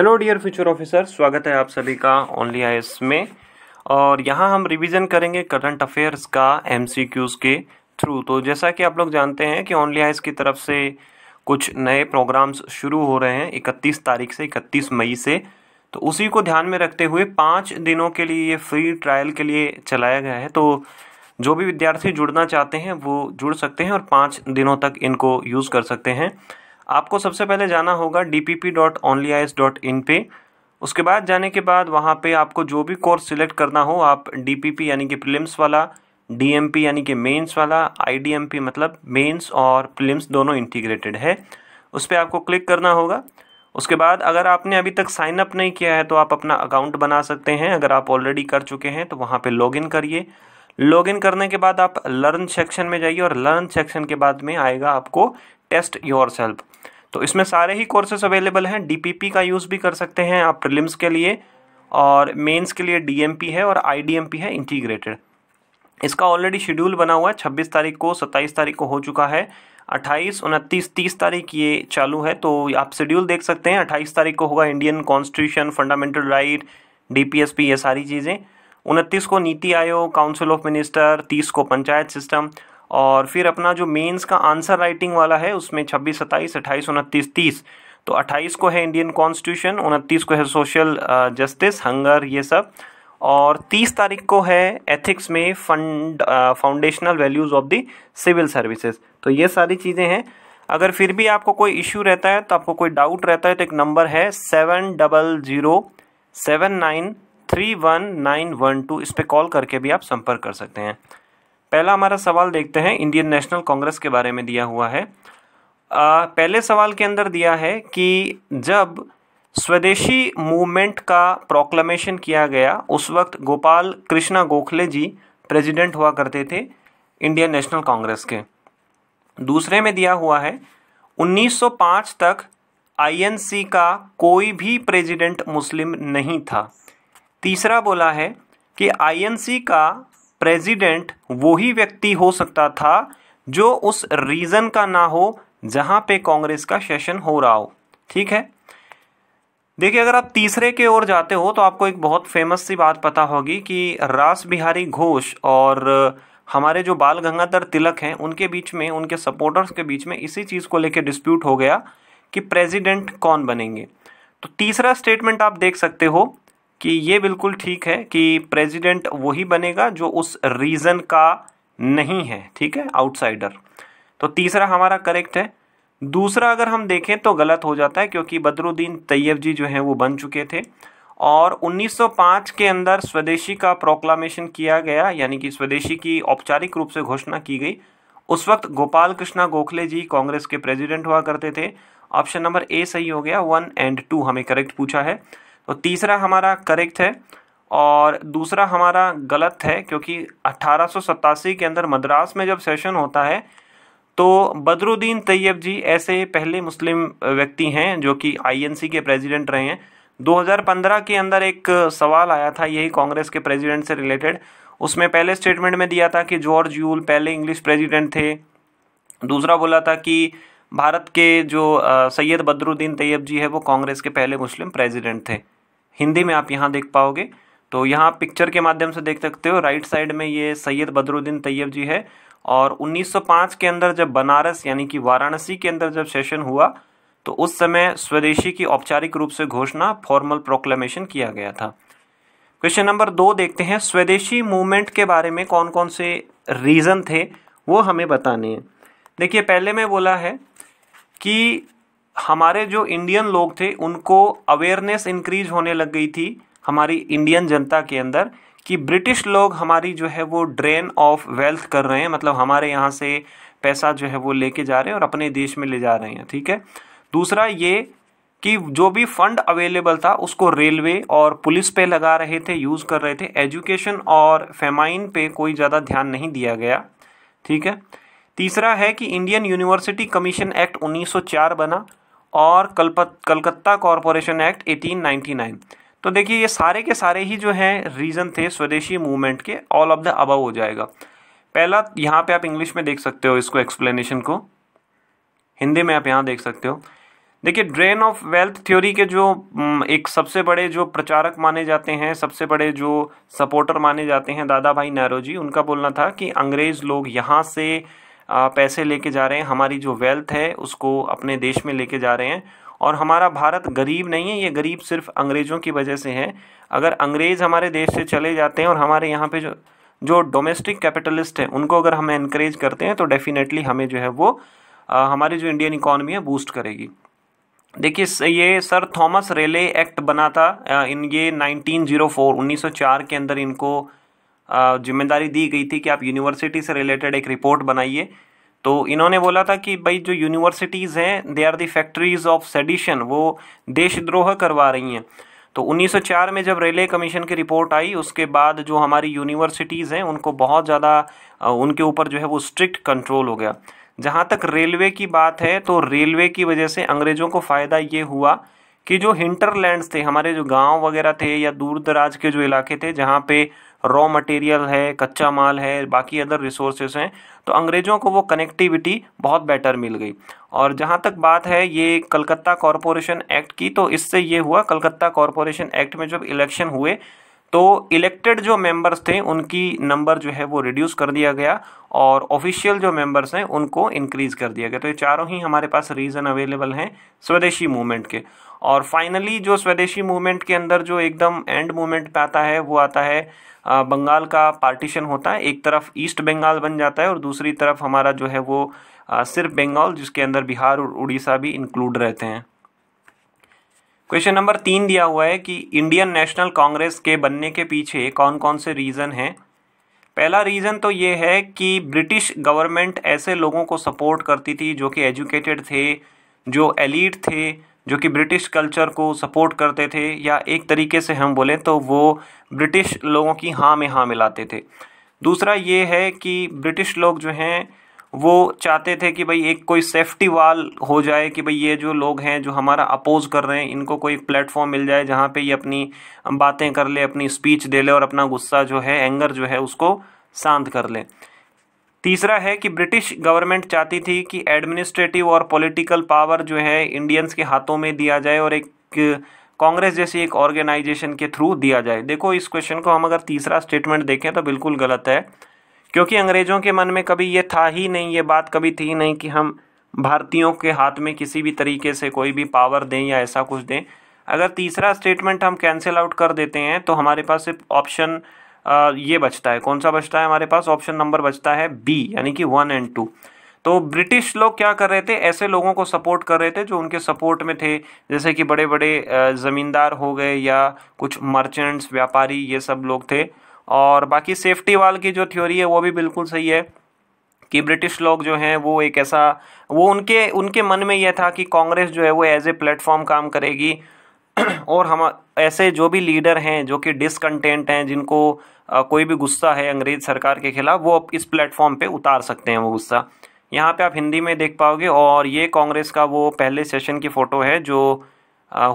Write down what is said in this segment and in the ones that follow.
hello dear future officer स्वागत है आप सभी का ओनली आई में और यहाँ हम रिवीजन करेंगे करंट अफेयर्स का एम के थ्रू तो जैसा कि आप लोग जानते हैं कि ओनली आई की तरफ से कुछ नए प्रोग्राम्स शुरू हो रहे हैं 31 तारीख से 31 मई से तो उसी को ध्यान में रखते हुए पाँच दिनों के लिए ये फ्री ट्रायल के लिए चलाया गया है तो जो भी विद्यार्थी जुड़ना चाहते हैं वो जुड़ सकते हैं और पाँच दिनों तक इनको यूज़ कर सकते हैं आपको सबसे पहले जाना होगा D P P dot only I S dot in पे उसके बाद जाने के बाद वहाँ पे आपको जो भी कोर्स सिलेक्ट करना हो आप डी पी पी यानी कि प्रिलिम्स वाला डी एम पी यानी कि मेंस वाला आई डी एम पी मतलब मेंस और प्रिलिम्स दोनों इंटीग्रेटेड है उस पर आपको क्लिक करना होगा उसके बाद अगर आपने अभी तक साइनअप नहीं किया है तो आप अपना अकाउंट बना सकते हैं अगर आप ऑलरेडी कर चुके हैं तो वहाँ पे लॉगिन करिए लॉगिन करने के बाद आप लर्न सेक्शन में जाइए और लर्न सेक्शन के बाद में आएगा आपको टेस्ट योर सेल्फ तो इसमें सारे ही कोर्सेस अवेलेबल हैं डीपीपी का यूज़ भी कर सकते हैं आप प्रिलिम्स के लिए और मेंस के लिए डी है और आई है इंटीग्रेटेड इसका ऑलरेडी शेड्यूल बना हुआ है छब्बीस तारीख को सत्ताईस तारीख को हो चुका है अट्ठाईस उनतीस तीस तारीख ये चालू है तो आप शेड्यूल देख सकते हैं अट्ठाईस तारीख को होगा इंडियन कॉन्स्टिट्यूशन फंडामेंटल राइट डी ये सारी चीज़ें उनतीस को नीति आयोग काउंसिल ऑफ मिनिस्टर तीस को पंचायत सिस्टम और फिर अपना जो मेंस का आंसर राइटिंग वाला है उसमें छब्बीस सत्ताईस अट्ठाईस उनतीस तीस तो अट्ठाईस को है इंडियन कॉन्स्टिट्यूशन उनतीस को है सोशल जस्टिस हंगर ये सब और तीस तारीख को है एथिक्स में fund foundational values of the civil services तो ये सारी चीज़ें हैं अगर फिर भी आपको कोई इश्यू रहता है तो आपको कोई डाउट रहता है तो एक नंबर है seven double zero seven nine three one nine one two इस पर कॉल करके भी आप संपर्क कर सकते हैं पहला हमारा सवाल देखते हैं इंडियन नेशनल कांग्रेस के बारे में दिया हुआ है आ, पहले सवाल के अंदर दिया है कि जब स्वदेशी मूवमेंट का प्रोक्लमेशन किया गया उस वक्त गोपाल कृष्णा गोखले जी प्रेसिडेंट हुआ करते थे इंडियन नेशनल कांग्रेस के दूसरे में दिया हुआ है 1905 तक आईएनसी का कोई भी प्रेसिडेंट मुस्लिम नहीं था तीसरा बोला है कि आईएनसी का प्रेसिडेंट वही व्यक्ति हो सकता था जो उस रीज़न का ना हो जहां पे कांग्रेस का सेशन हो रहा हो ठीक है देखिए अगर आप तीसरे के ओर जाते हो तो आपको एक बहुत फेमस सी बात पता होगी कि रास बिहारी घोष और हमारे जो बाल गंगाधर तिलक हैं उनके बीच में उनके सपोर्टर्स के बीच में इसी चीज़ को लेकर डिस्प्यूट हो गया कि प्रेसिडेंट कौन बनेंगे तो तीसरा स्टेटमेंट आप देख सकते हो कि ये बिल्कुल ठीक है कि प्रेसिडेंट वही बनेगा जो उस रीज़न का नहीं है ठीक है आउटसाइडर तो तीसरा हमारा करेक्ट है दूसरा अगर हम देखें तो गलत हो जाता है क्योंकि बदरुद्दीन तैयब जी जो हैं वो बन चुके थे और 1905 के अंदर स्वदेशी का प्रोक्लामेशन किया गया यानी कि स्वदेशी की औपचारिक रूप से घोषणा की गई उस वक्त गोपाल कृष्णा गोखले जी कांग्रेस के प्रेसिडेंट हुआ करते थे ऑप्शन नंबर ए सही हो गया वन एंड टू हमें करेक्ट पूछा है तो तीसरा हमारा करेक्ट है और दूसरा हमारा गलत है क्योंकि अट्ठारह के अंदर मद्रास में जब सेशन होता है तो बदरुद्दीन तैयब जी ऐसे पहले मुस्लिम व्यक्ति हैं जो कि आईएनसी के प्रेसिडेंट रहे हैं 2015 के अंदर एक सवाल आया था यही कांग्रेस के प्रेसिडेंट से रिलेटेड उसमें पहले स्टेटमेंट में दिया था कि जॉर्ज यूल पहले इंग्लिश प्रेसिडेंट थे दूसरा बोला था कि भारत के जो सैयद बदरुद्दीन तैयब जी है वो कांग्रेस के पहले मुस्लिम प्रेजिडेंट थे हिंदी में आप यहाँ देख पाओगे तो यहाँ पिक्चर के माध्यम से देख सकते हो राइट साइड में ये सैयद बदरुद्दीन तैयब जी है और 1905 के अंदर जब बनारस यानी कि वाराणसी के अंदर जब सेशन हुआ तो उस समय स्वदेशी की औपचारिक रूप से घोषणा फॉर्मल प्रोक्लेमेशन किया गया था क्वेश्चन नंबर दो देखते हैं स्वदेशी मूवमेंट के बारे में कौन कौन से रीज़न थे वो हमें बताने हैं देखिए पहले मैं बोला है कि हमारे जो इंडियन लोग थे उनको अवेयरनेस इंक्रीज होने लग गई थी हमारी इंडियन जनता के अंदर कि ब्रिटिश लोग हमारी जो है वो ड्रेन ऑफ वेल्थ कर रहे हैं मतलब हमारे यहाँ से पैसा जो है वो लेके जा रहे हैं और अपने देश में ले जा रहे हैं ठीक है दूसरा ये कि जो भी फंड अवेलेबल था उसको रेलवे और पुलिस पे लगा रहे थे यूज़ कर रहे थे एजुकेशन और फेमाइन पे कोई ज़्यादा ध्यान नहीं दिया गया ठीक है तीसरा है कि इंडियन यूनिवर्सिटी कमीशन एक्ट 1904 बना और कलपत कलकत्ता कॉरपोरेशन एक्ट 1899 तो देखिए ये सारे के सारे ही जो हैं रीज़न थे स्वदेशी मूवमेंट के ऑल ऑफ द अबव हो जाएगा पहला यहाँ पे आप इंग्लिश में देख सकते हो इसको एक्सप्लेनेशन को हिंदी में आप यहाँ देख सकते हो देखिए ड्रेन ऑफ वेल्थ थ्योरी के जो एक सबसे बड़े जो प्रचारक माने जाते हैं सबसे बड़े जो सपोर्टर माने जाते हैं दादा भाई नेहरू जी उनका बोलना था कि अंग्रेज़ लोग यहाँ से पैसे लेके जा रहे हैं हमारी जो वेल्थ है उसको अपने देश में लेके जा रहे हैं और हमारा भारत गरीब नहीं है ये गरीब सिर्फ अंग्रेज़ों की वजह से है अगर अंग्रेज़ हमारे देश से चले जाते हैं और हमारे यहाँ पे जो जो डोमेस्टिक कैपिटलिस्ट हैं उनको अगर हम इनक्रेज करते हैं तो डेफिनेटली हमें जो है वो आ, हमारी जो इंडियन इकॉनमी है बूस्ट करेगी देखिए ये सर थॉमस रेले एक्ट बना था इन ये 1904 1904 के अंदर इनको जिम्मेदारी दी गई थी कि आप यूनिवर्सिटी से रिलेटेड एक रिपोर्ट बनाइए तो इन्होंने बोला था कि भाई जो यूनिवर्सिटीज़ हैं they are the factories of sedition वो देशद्रोह करवा रही हैं तो 1904 में जब रेलवे कमीशन की रिपोर्ट आई उसके बाद जो हमारी यूनिवर्सिटीज़ हैं उनको बहुत ज़्यादा उनके ऊपर जो है वो स्ट्रिक्ट कंट्रोल हो गया जहाँ तक रेलवे की बात है तो रेलवे की वजह से अंग्रेज़ों को फ़ायदा ये हुआ कि जो हिंटरलैंड्स थे हमारे जो गांव वगैरह थे या दूर दराज के जो इलाके थे जहाँ पे रॉ मटेरियल है कच्चा माल है बाकी अदर रिसोर्सेज हैं तो अंग्रेज़ों को वो कनेक्टिविटी बहुत बेटर मिल गई और जहाँ तक बात है ये कलकत्ता कॉरपोरेशन एक्ट की तो इससे ये हुआ कलकत्ता कॉरपोरेशन एक्ट में जब इलेक्शन हुए तो इलेक्टेड जो मेंबर्स थे उनकी नंबर जो है वो रिड्यूस कर दिया गया और ऑफिशियल जो मेंबर्स हैं उनको इंक्रीज़ कर दिया गया तो ये चारों ही हमारे पास रीज़न अवेलेबल हैं स्वदेशी मूवमेंट के और फाइनली जो स्वदेशी मूवमेंट के अंदर जो एकदम एंड मूवमेंट पे आता है वो आता है बंगाल का पार्टीशन होता है एक तरफ ईस्ट बंगाल बन जाता है और दूसरी तरफ हमारा जो है वो सिर्फ बंगाल जिसके अंदर बिहार और उड़ीसा भी इंक्लूड रहते हैं क्वेश्चन नंबर तीन दिया हुआ है कि इंडियन नेशनल कांग्रेस के बनने के पीछे कौन कौन से रीज़न हैं पहला रीज़न तो ये है कि ब्रिटिश गवर्नमेंट ऐसे लोगों को सपोर्ट करती थी जो कि एजुकेटेड थे जो एलीट थे जो कि ब्रिटिश कल्चर को सपोर्ट करते थे या एक तरीके से हम बोलें तो वो ब्रिटिश लोगों की हाँ में हाँ मिलाते थे दूसरा ये है कि ब्रिटिश लोग जो हैं वो चाहते थे कि भाई एक कोई सेफ्टी वाल हो जाए कि भाई ये जो लोग हैं जो हमारा अपोज कर रहे हैं इनको कोई प्लेटफॉर्म मिल जाए जहाँ पे ये अपनी बातें कर ले अपनी स्पीच दे ले और अपना गुस्सा जो है एंगर जो है उसको शांत कर ले तीसरा है कि ब्रिटिश गवर्नमेंट चाहती थी कि एडमिनिस्ट्रेटिव और पॉलिटिकल पावर जो है इंडियंस के हाथों में दिया जाए और एक कांग्रेस जैसी एक ऑर्गेनाइजेशन के थ्रू दिया जाए देखो इस क्वेश्चन को हम अगर तीसरा स्टेटमेंट देखें तो बिल्कुल गलत है क्योंकि अंग्रेज़ों के मन में कभी ये था ही नहीं ये बात कभी थी नहीं कि हम भारतीयों के हाथ में किसी भी तरीके से कोई भी पावर दें या ऐसा कुछ दें अगर तीसरा स्टेटमेंट हम कैंसिल आउट कर देते हैं तो हमारे पास सिर्फ ऑप्शन ये बचता है कौन सा बचता है हमारे पास ऑप्शन नंबर बचता है बी यानी कि वन एंड टू तो ब्रिटिश लोग क्या कर रहे थे ऐसे लोगों को सपोर्ट कर रहे थे जो उनके सपोर्ट में थे जैसे कि बड़े बड़े ज़मींदार हो गए या कुछ मर्चेंट्स व्यापारी ये सब लोग थे और बाकी सेफ्टी वाल की जो थ्योरी है वो भी बिल्कुल सही है कि ब्रिटिश लोग जो हैं वो एक ऐसा वो उनके उनके मन में यह था कि कांग्रेस जो है वो एज ए प्लेटफॉर्म काम करेगी और हम ऐसे जो भी लीडर हैं जो कि डिसकंटेंट हैं जिनको कोई भी गुस्सा है अंग्रेज़ सरकार के खिलाफ वो इस प्लेटफॉर्म पे उतार सकते हैं वो गुस्सा यहाँ पे आप हिंदी में देख पाओगे और ये कांग्रेस का वो पहले सेशन की फ़ोटो है जो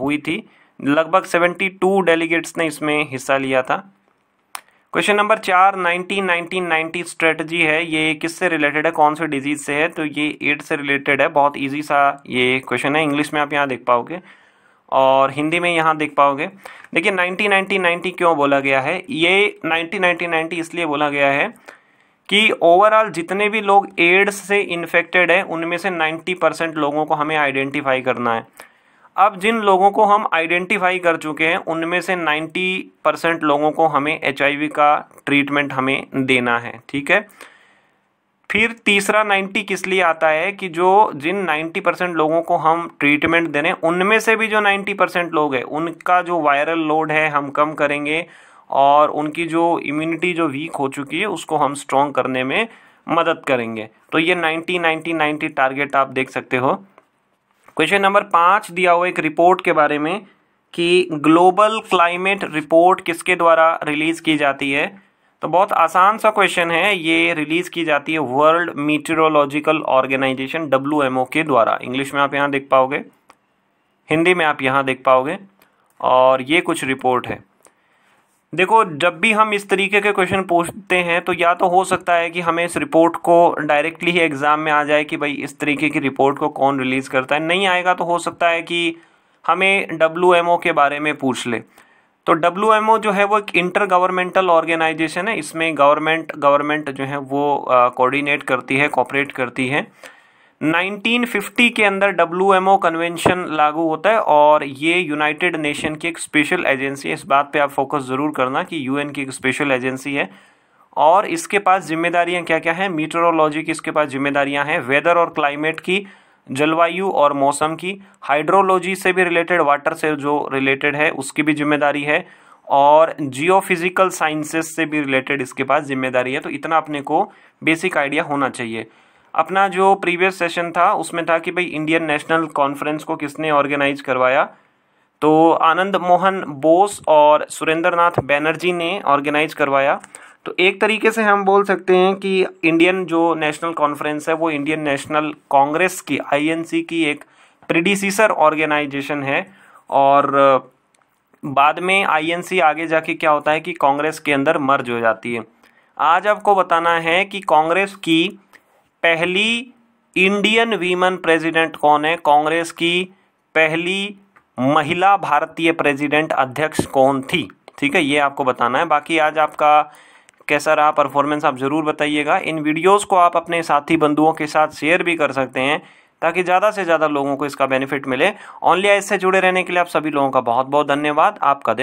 हुई थी लगभग 72 डेलीगेट्स ने इसमें हिस्सा लिया था क्वेश्चन नंबर चार नाइनटीन नाइनटीन नाइनटी स्ट्रेटजी है ये किससे रिलेटेड है कौन से डिजीज़ से है तो ये एड से रिलेटेड है बहुत ईजी सा ये क्वेश्चन है इंग्लिश में आप यहाँ देख पाओगे और हिंदी में यहाँ देख पाओगे देखिए नाइनटीन 90 90 क्यों बोला गया है ये नाइनटीन 90 90 इसलिए बोला गया है कि ओवरऑल जितने भी लोग एड्स से इन्फेक्टेड हैं उनमें से 90 परसेंट लोगों को हमें आइडेंटिफाई करना है अब जिन लोगों को हम आइडेंटिफाई कर चुके हैं उनमें से 90 परसेंट लोगों को हमें एच का ट्रीटमेंट हमें देना है ठीक है फिर तीसरा 90 किस लिए आता है कि जो जिन 90 परसेंट लोगों को हम ट्रीटमेंट दे रहे हैं उनमें से भी जो 90 परसेंट लोग हैं उनका जो वायरल लोड है हम कम करेंगे और उनकी जो इम्यूनिटी जो वीक हो चुकी है उसको हम स्ट्रॉन्ग करने में मदद करेंगे तो ये 90 90 90 टारगेट आप देख सकते हो क्वेश्चन नंबर पाँच दिया हुआ एक रिपोर्ट के बारे में कि ग्लोबल क्लाइमेट रिपोर्ट किसके द्वारा रिलीज़ की जाती है तो बहुत आसान सा क्वेश्चन है ये रिलीज़ की जाती है वर्ल्ड मीटरोलॉजिकल ऑर्गेनाइजेशन डब्ल्यू के द्वारा इंग्लिश में आप यहाँ देख पाओगे हिंदी में आप यहाँ देख पाओगे और ये कुछ रिपोर्ट है देखो जब भी हम इस तरीके के क्वेश्चन पूछते हैं तो या तो हो सकता है कि हमें इस रिपोर्ट को डायरेक्टली ही एग्ज़ाम में आ जाए कि भाई इस तरीके की रिपोर्ट को कौन रिलीज़ करता है नहीं आएगा तो हो सकता है कि हमें डब्ल्यू के बारे में पूछ ले तो डब्ल्यू जो है वो एक इंटर गवर्नमेंटल ऑर्गेनाइजेशन है इसमें गवर्नमेंट गवर्नमेंट जो है वो कोऑर्डिनेट करती है कॉपरेट करती है 1950 के अंदर डब्ल्यू एम कन्वेंशन लागू होता है और ये यूनाइटेड नेशन की एक स्पेशल एजेंसी है इस बात पे आप फोकस ज़रूर करना कि यूएन की एक स्पेशल एजेंसी है और इसके पास जिम्मेदारियां क्या क्या हैं मीटरोलॉजी की इसके पास जिम्मेदारियां हैं वेदर और क्लाइमेट की जलवायु और मौसम की हाइड्रोलॉजी से भी रिलेटेड वाटर से जो रिलेटेड है उसकी भी जिम्मेदारी है और जियो फिजिकल साइंसेस से भी रिलेटेड इसके पास जिम्मेदारी है तो इतना अपने को बेसिक आइडिया होना चाहिए अपना जो प्रीवियस सेशन था उसमें था कि भाई इंडियन नेशनल कॉन्फ्रेंस को किसने ऑर्गेनाइज करवाया तो आनंद मोहन बोस और सुरेंद्र नाथ बैनर्जी ने ऑर्गेनाइज करवाया तो एक तरीके से हम बोल सकते हैं कि इंडियन जो नेशनल कॉन्फ्रेंस है वो इंडियन नेशनल कांग्रेस की आईएनसी की एक प्रिडिसीसर ऑर्गेनाइजेशन है और बाद में आईएनसी आगे जाके क्या होता है कि कांग्रेस के अंदर मर्ज हो जाती है आज आपको बताना है कि कांग्रेस की पहली इंडियन वीमन प्रेसिडेंट कौन है कांग्रेस की पहली महिला भारतीय प्रेसिडेंट अध्यक्ष कौन थी ठीक है ये आपको बताना है बाकी आज आपका कैसा रहा परफॉर्मेंस आप ज़रूर बताइएगा इन वीडियोज़ को आप अपने साथी बंधुओं के साथ शेयर भी कर सकते हैं ताकि ज़्यादा से ज़्यादा लोगों को इसका बेनिफिट मिले ऑनली आइज से जुड़े रहने के लिए आप सभी लोगों का बहुत बहुत धन्यवाद आपका